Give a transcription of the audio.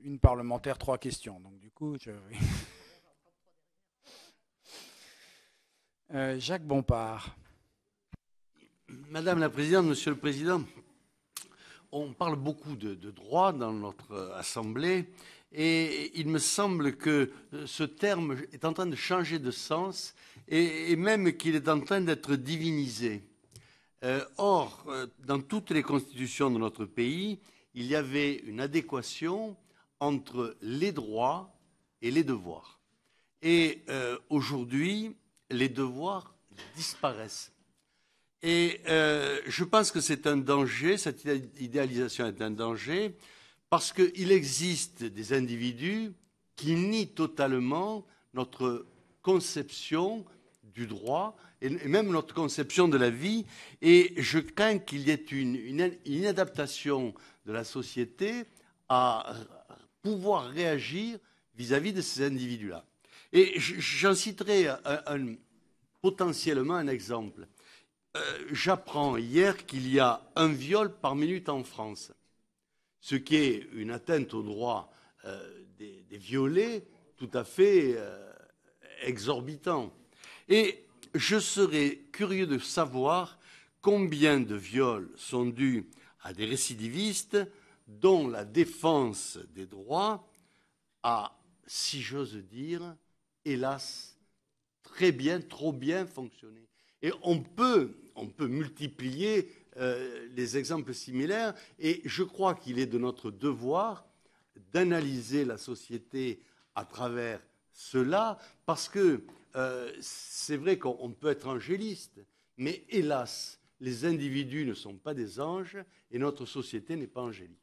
une parlementaire, trois questions. Donc du coup, euh, Jacques Bompard. Madame la Présidente, Monsieur le Président, on parle beaucoup de, droit dans notre Assemblée et il me semble que euh, ce terme est en train de changer de sens et, même qu'il est en train d'être divinisé. Euh, or, dans toutes les constitutions de notre pays, il y avait une adéquation entre les droits et les devoirs. Et euh, aujourd'hui, les devoirs disparaissent. Et euh, je pense que c'est un danger, cette idéalisation est un danger, parce qu'il existe des individus qui nient totalement notre conception du droit et même notre conception de la vie. Et je crains qu'il y ait une, inadaptation de la société à, pouvoir réagir vis-à-vis de ces individus-là. Et j'en citerai potentiellement un exemple. Euh, j'apprends hier qu'il y a un viol par minute en France, ce qui est une atteinte au droit euh, des, violés tout à fait euh, exorbitant. Et je serais curieux de savoir combien de viols sont dus à des récidivistes, dont la défense des droits a, si j'ose dire, hélas, très bien, trop bien fonctionné. Et on peut, on peut multiplier euh, les exemples similaires, et je crois qu'il est de notre devoir d'analyser la société à travers cela, parce que euh, c'est vrai qu'on peut être angéliste, mais hélas, les individus ne sont pas des anges et notre société n'est pas angélique.